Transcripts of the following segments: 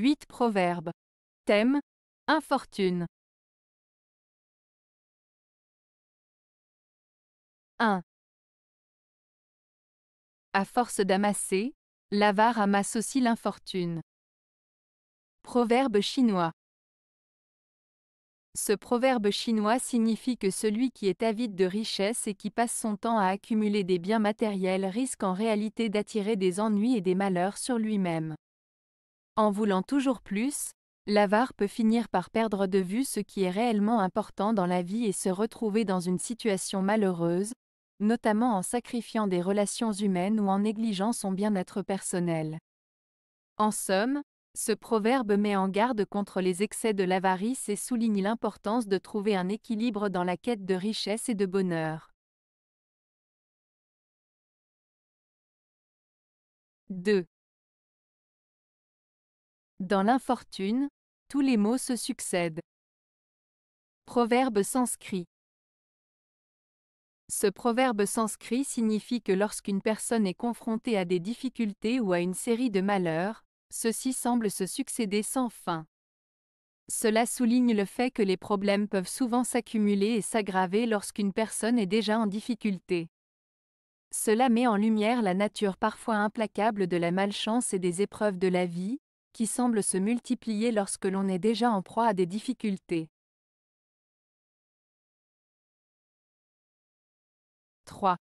8 Proverbes. Thème Infortune. 1. À force d'amasser, l'avare amasse aussi l'infortune. Proverbe chinois. Ce proverbe chinois signifie que celui qui est avide de richesses et qui passe son temps à accumuler des biens matériels risque en réalité d'attirer des ennuis et des malheurs sur lui-même. En voulant toujours plus, l'avare peut finir par perdre de vue ce qui est réellement important dans la vie et se retrouver dans une situation malheureuse, notamment en sacrifiant des relations humaines ou en négligeant son bien-être personnel. En somme, ce proverbe met en garde contre les excès de l'avarice et souligne l'importance de trouver un équilibre dans la quête de richesse et de bonheur. 2. Dans l'infortune, tous les mots se succèdent. Proverbe sanscrit Ce proverbe sanscrit signifie que lorsqu'une personne est confrontée à des difficultés ou à une série de malheurs, ceux-ci semblent se succéder sans fin. Cela souligne le fait que les problèmes peuvent souvent s'accumuler et s'aggraver lorsqu'une personne est déjà en difficulté. Cela met en lumière la nature parfois implacable de la malchance et des épreuves de la vie, qui semblent se multiplier lorsque l'on est déjà en proie à des difficultés. 3.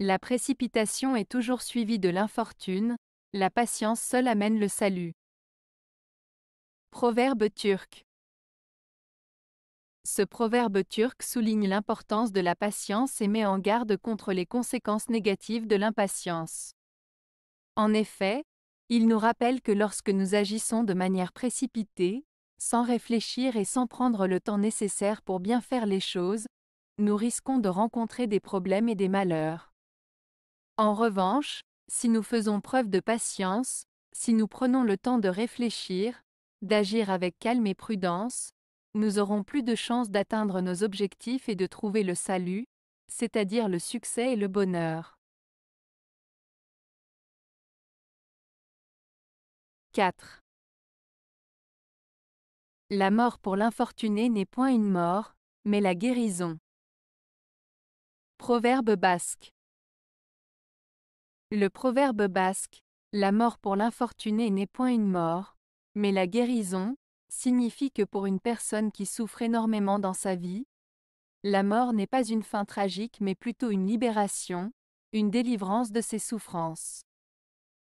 La précipitation est toujours suivie de l'infortune, la patience seule amène le salut. Proverbe turc. Ce proverbe turc souligne l'importance de la patience et met en garde contre les conséquences négatives de l'impatience. En effet, il nous rappelle que lorsque nous agissons de manière précipitée, sans réfléchir et sans prendre le temps nécessaire pour bien faire les choses, nous risquons de rencontrer des problèmes et des malheurs. En revanche, si nous faisons preuve de patience, si nous prenons le temps de réfléchir, d'agir avec calme et prudence, nous aurons plus de chances d'atteindre nos objectifs et de trouver le salut, c'est-à-dire le succès et le bonheur. 4. La mort pour l'infortuné n'est point une mort, mais la guérison. Proverbe basque. Le proverbe basque, la mort pour l'infortuné n'est point une mort, mais la guérison, signifie que pour une personne qui souffre énormément dans sa vie, la mort n'est pas une fin tragique mais plutôt une libération, une délivrance de ses souffrances.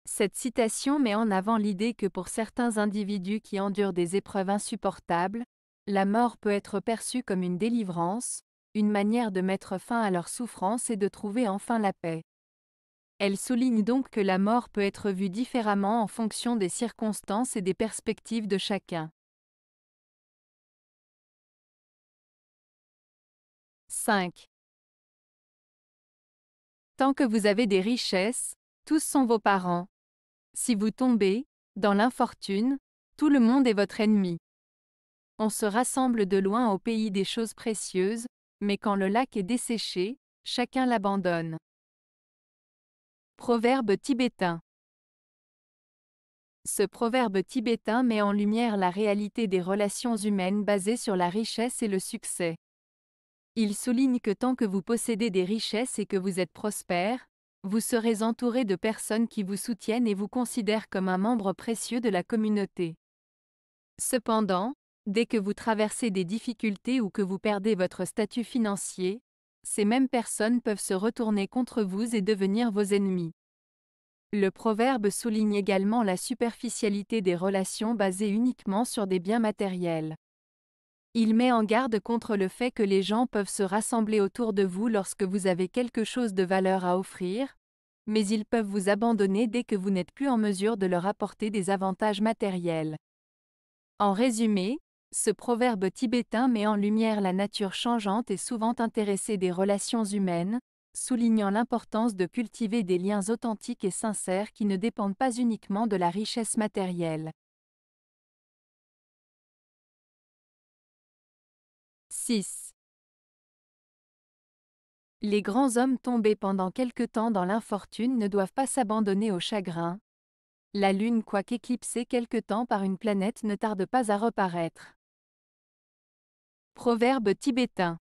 Cette citation met en avant l'idée que pour certains individus qui endurent des épreuves insupportables, la mort peut être perçue comme une délivrance, une manière de mettre fin à leur souffrance et de trouver enfin la paix. Elle souligne donc que la mort peut être vue différemment en fonction des circonstances et des perspectives de chacun. 5. Tant que vous avez des richesses, tous sont vos parents. Si vous tombez, dans l'infortune, tout le monde est votre ennemi. On se rassemble de loin au pays des choses précieuses, mais quand le lac est desséché, chacun l'abandonne. Proverbe tibétain Ce proverbe tibétain met en lumière la réalité des relations humaines basées sur la richesse et le succès. Il souligne que tant que vous possédez des richesses et que vous êtes prospère, vous serez entouré de personnes qui vous soutiennent et vous considèrent comme un membre précieux de la communauté. Cependant, dès que vous traversez des difficultés ou que vous perdez votre statut financier, ces mêmes personnes peuvent se retourner contre vous et devenir vos ennemis. Le proverbe souligne également la superficialité des relations basées uniquement sur des biens matériels. Il met en garde contre le fait que les gens peuvent se rassembler autour de vous lorsque vous avez quelque chose de valeur à offrir, mais ils peuvent vous abandonner dès que vous n'êtes plus en mesure de leur apporter des avantages matériels. En résumé, ce proverbe tibétain met en lumière la nature changeante et souvent intéressée des relations humaines, soulignant l'importance de cultiver des liens authentiques et sincères qui ne dépendent pas uniquement de la richesse matérielle. Les grands hommes tombés pendant quelque temps dans l'infortune ne doivent pas s'abandonner au chagrin. La Lune, quoique éclipsée quelque temps par une planète, ne tarde pas à reparaître. Proverbe tibétain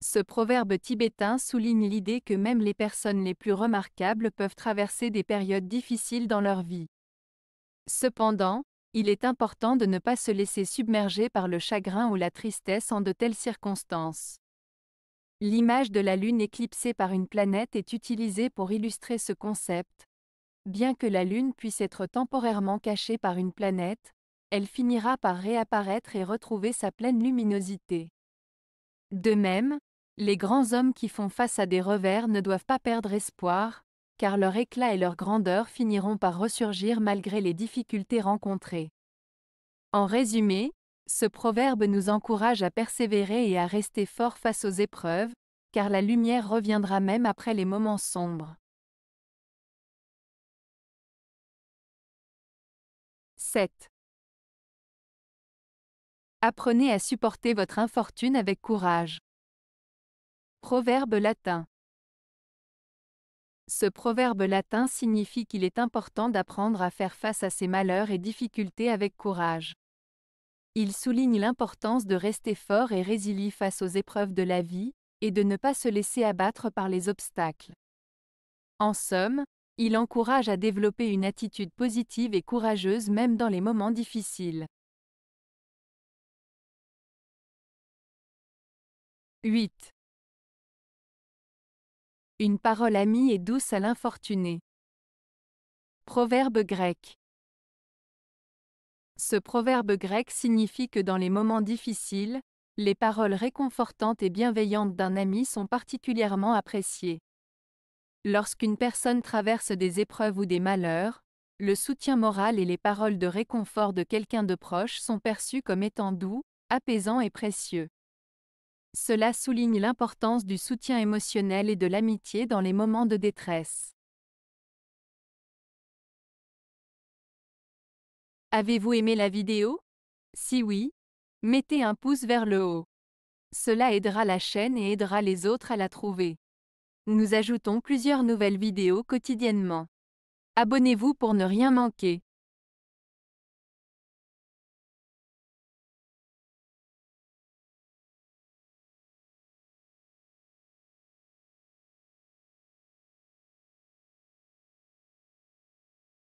Ce proverbe tibétain souligne l'idée que même les personnes les plus remarquables peuvent traverser des périodes difficiles dans leur vie. Cependant, il est important de ne pas se laisser submerger par le chagrin ou la tristesse en de telles circonstances. L'image de la Lune éclipsée par une planète est utilisée pour illustrer ce concept. Bien que la Lune puisse être temporairement cachée par une planète, elle finira par réapparaître et retrouver sa pleine luminosité. De même, les grands hommes qui font face à des revers ne doivent pas perdre espoir, car leur éclat et leur grandeur finiront par ressurgir malgré les difficultés rencontrées. En résumé, ce proverbe nous encourage à persévérer et à rester fort face aux épreuves, car la lumière reviendra même après les moments sombres. « 7. Apprenez à supporter votre infortune avec courage. Proverbe latin. Ce proverbe latin signifie qu'il est important d'apprendre à faire face à ses malheurs et difficultés avec courage. Il souligne l'importance de rester fort et résilient face aux épreuves de la vie, et de ne pas se laisser abattre par les obstacles. En somme, il encourage à développer une attitude positive et courageuse même dans les moments difficiles. 8. Une parole amie est douce à l'infortuné. Proverbe grec. Ce proverbe grec signifie que dans les moments difficiles, les paroles réconfortantes et bienveillantes d'un ami sont particulièrement appréciées. Lorsqu'une personne traverse des épreuves ou des malheurs, le soutien moral et les paroles de réconfort de quelqu'un de proche sont perçus comme étant doux, apaisants et précieux. Cela souligne l'importance du soutien émotionnel et de l'amitié dans les moments de détresse. Avez-vous aimé la vidéo Si oui, mettez un pouce vers le haut. Cela aidera la chaîne et aidera les autres à la trouver. Nous ajoutons plusieurs nouvelles vidéos quotidiennement. Abonnez-vous pour ne rien manquer.